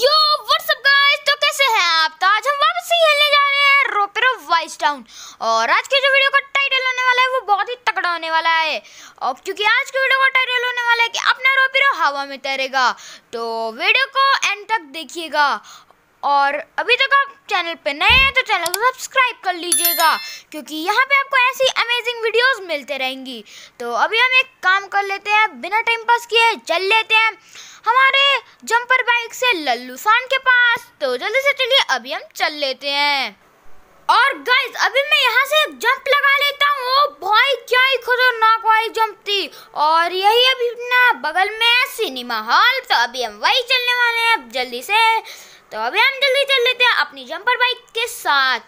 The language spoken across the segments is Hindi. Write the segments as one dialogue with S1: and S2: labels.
S1: यो व्हाट्सअप गाइस तो कैसे हैं आप तो आज हम वापस खेलने जा रहे हैं रोपेरो वाइस टाउन और आज के जो वीडियो का टाइटल होने वाला है वो बहुत ही तगड़ा होने वाला है और क्योंकि आज के वीडियो का टाइटल होने वाला है कि अपना रोपेरो हवा में तैरेगा तो वीडियो को एंड तक देखिएगा और अभी तक आप चैनल पे नए हैं तो चैनल को सब्सक्राइब कर लीजिएगा क्योंकि यहाँ पे आपको ऐसी अमेजिंग वीडियोस मिलते रहेंगी तो अभी हम एक काम कर लेते हैं बिना टाइम पास किए चल लेते हैं हमारे जंपर बाइक से लल्लू सान के पास तो जल्दी से चलिए अभी हम चल लेते हैं और गाइज अभी मैं यहाँ से एक जंप लगा लेता हूँ भाई क्या ही खतरनाक वाली जंप थी और यही अभी अपना बगल में सिनेमा हॉल तो अभी हम वही चलने वाले हैं अब जल्दी से तो अभी हम जल्दी चल लेते हैं अपनी जंपर बाइक के साथ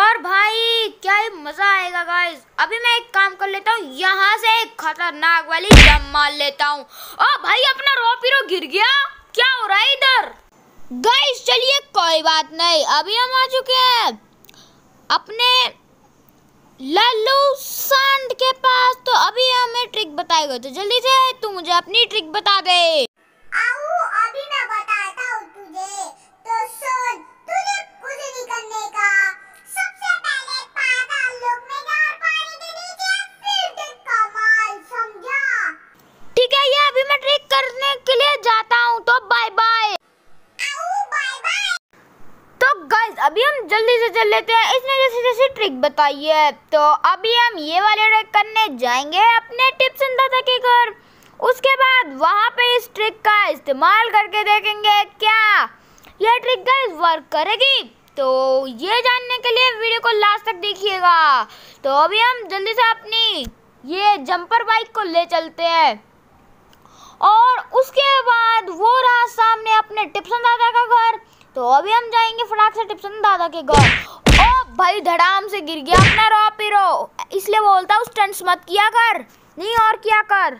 S1: और भाई क्या ही मज़ा आएगा गाइस अभी मैं एक काम कर लेता हूँ यहाँ से एक खतरनाक वाली जम मार लेता हूँ ओ भाई अपना रो पीरो गिर गया क्या हो रहा है इधर गाइस चलिए कोई बात नहीं अभी हम आ चुके हैं अपने लल्लू सांड के पास तो अभी हमें ट्रिक बताएगा तो जल्दी से तू मुझे अपनी ट्रिक बता दे गाइस अभी हम जल्दी से चल लेते हैं इसने जैसे जैसे ट्रिक बताई है तो अभी हम ये वाले ट्रिक करने जाएंगे अपने टिप्स दादा के घर उसके बाद वहाँ पे इस ट्रिक का इस्तेमाल करके देखेंगे क्या यह ट्रिक गाइस वर्क करेगी तो ये जानने के लिए वीडियो को लास्ट तक देखिएगा तो अभी हम जल्दी से अपनी ये जंपर बाइक को ले चलते हैं और उसके बाद वो रहा सामने अपने टिप्सन दादा का घर तो अभी हम जाएंगे फटाक से टिप्सन दादा के घर ओ भाई धड़ाम से गिर गया अपना रो पिरो इसलिए बोलता उस स्टंट्स मत किया कर नहीं और क्या कर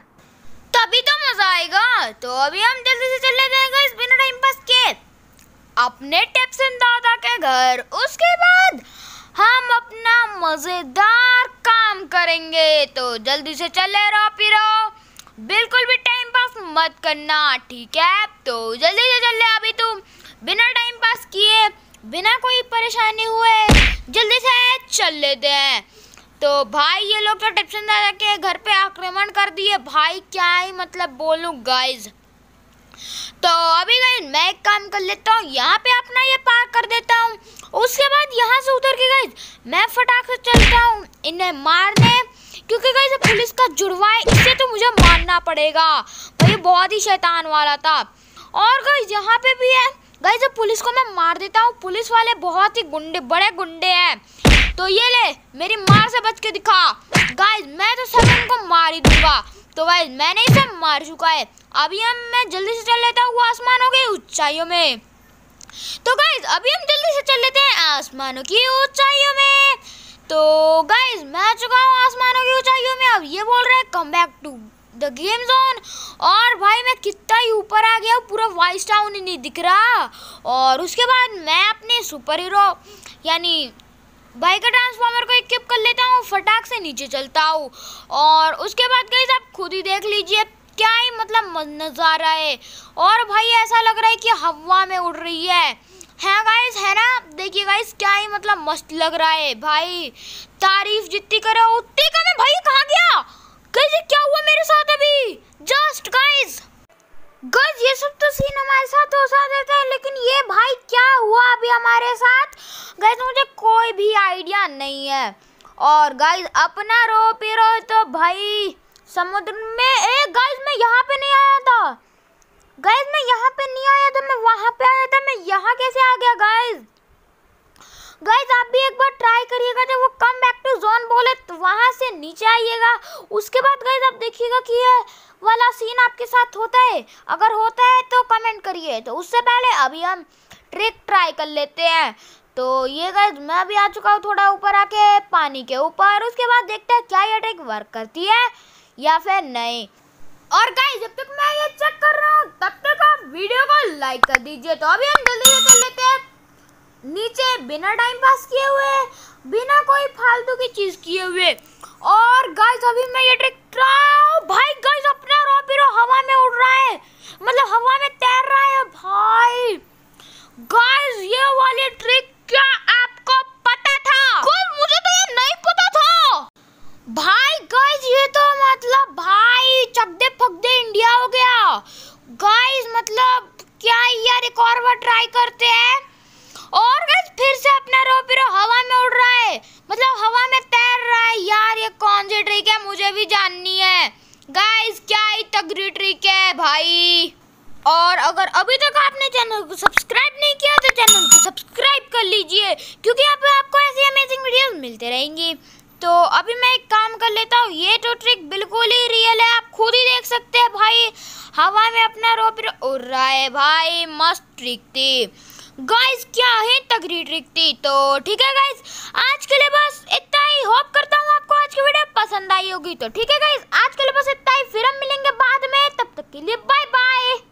S1: तभी तो मजा आएगा तो अभी हम जल्दी से चले जाएंगे इस बिना टाइम पास के अपने टिप्सन दादा के घर उसके बाद हम अपना मजेदार काम करेंगे तो जल्दी से चले रो पिरो बिल्कुल भी टाइम पास मत करना ठीक है तो जल्दी से चल अभी तू बिना कोई परेशानी हुए जल्दी से चल लेते हैं तो भाई ये लोग तो टिप्सन दादा के घर पे आक्रमण कर दिए भाई क्या ही मतलब बोलूँ गाइज तो अभी गाइज मैं एक काम कर लेता हूँ यहाँ पे अपना ये पार्क कर देता हूँ उसके बाद यहाँ से उतर के गाइज मैं फटाख से चलता हूँ इन्हें मारने क्योंकि गाइज पुलिस का जुड़वा है इसे तो मुझे मारना पड़ेगा भाई बहुत ही शैतान वाला था और गाइज यहाँ पे भी है गाइस जब पुलिस को मैं मार देता हूँ पुलिस वाले बहुत ही गुंडे बड़े गुंडे हैं तो ये ले मेरी मार से बच के दिखा गाइस मैं तो सब इनको मार ही दूंगा तो गाइस मैंने इसे मार चुका है अभी हम मैं जल्दी से चल लेता हूँ आसमानों की ऊंचाइयों में तो गाइस अभी हम जल्दी से चल लेते हैं आसमानों की ऊंचाइयों में तो गाइस मैं आ चुका हूँ आसमानों की ऊंचाइयों में अब ये बोल रहे हैं come back to the game zone और भाई मैं कितना ही है पूरा वाइस टाउन ही नहीं दिख रहा और उसके बाद मैं अपने सुपर हीरो यानी भाई का ट्रांसफार्मर को इक्विप कर लेता हूँ फटाक से नीचे चलता हूँ और उसके बाद गई आप खुद ही देख लीजिए क्या ही मतलब नज़ारा है और भाई ऐसा लग रहा है कि हवा में उड़ रही है हैं हाँ गाइस है ना देखिए गाइस क्या ही मतलब मस्त लग रहा है भाई तारीफ जितनी करे उतनी कम है भाई कहाँ गया कैसे क्या हुआ मेरे साथ अभी जस्ट गाइस गज ये सब तो सीन हमारे साथ हो सा देते लेकिन ये भाई क्या हुआ अभी हमारे साथ गज मुझे कोई भी आइडिया नहीं है और गाइज अपना रो पिरो तो भाई समुद्र में ए गाइज मैं यहाँ पे नहीं आया था गज मैं यहाँ पे नहीं वाला सीन आपके साथ होता है अगर होता है तो कमेंट करिए तो उससे पहले अभी हम ट्रिक ट्राई कर लेते हैं तो ये गैस मैं अभी आ चुका हूँ थोड़ा ऊपर आके पानी के ऊपर उसके बाद देखते हैं क्या ये ट्रिक वर्क करती है या फिर नहीं और गाइस जब तक मैं ये चेक कर रहा हूँ तब तक आप वीडियो को लाइक कर दीजिए तो अभी हम जल्दी से कर लेते हैं नीचे बिना टाइम पास किए हुए बिना कोई फालतू की चीज़ किए हुए और गाइस अभी मैं ये ट्रिक ट्राई भाई गाइस अपना रॉबिरो हवा में उड़ रहा है मतलब हवा में तैर रहा है भाई गाइस ये वाली ट्रिक क्या आपको पता था कोई मुझे तो ये नहीं पता था भाई गाइस ये तो मतलब भाई चकदे फकदे इंडिया हो गया गाइस मतलब क्या यार एक और बार ट्राई करते हैं और गैस फिर से अपना रोपीरो हवा में उड़ रहा है मतलब हवा में तैर रहा है यार ये कौन सी ट्रिक है मुझे भी जाननी है गाइस क्या ही तगड़ी ट्रिक है भाई और अगर अभी तक आपने चैनल को सब्सक्राइब नहीं किया तो चैनल को सब्सक्राइब कर लीजिए क्योंकि यहाँ पर आपको ऐसी अमेजिंग वीडियोस मिलते रहेंगी तो अभी मैं एक काम कर लेता हूँ ये तो ट्रिक बिल्कुल ही रियल है आप खुद ही देख सकते हैं भाई हवा में अपना रोप उड़ रहा है भाई मस्त ट्रिक थी गाइस क्या है तगड़ी ट्रिक थी तो ठीक है गाइस आज के लिए बस इतना ही होप करता हूँ आपको आज की वीडियो पसंद आई होगी तो ठीक है गाइस आज के लिए बस इतना ही फिर हम मिलेंगे बाद में तब तक के लिए बाय बाय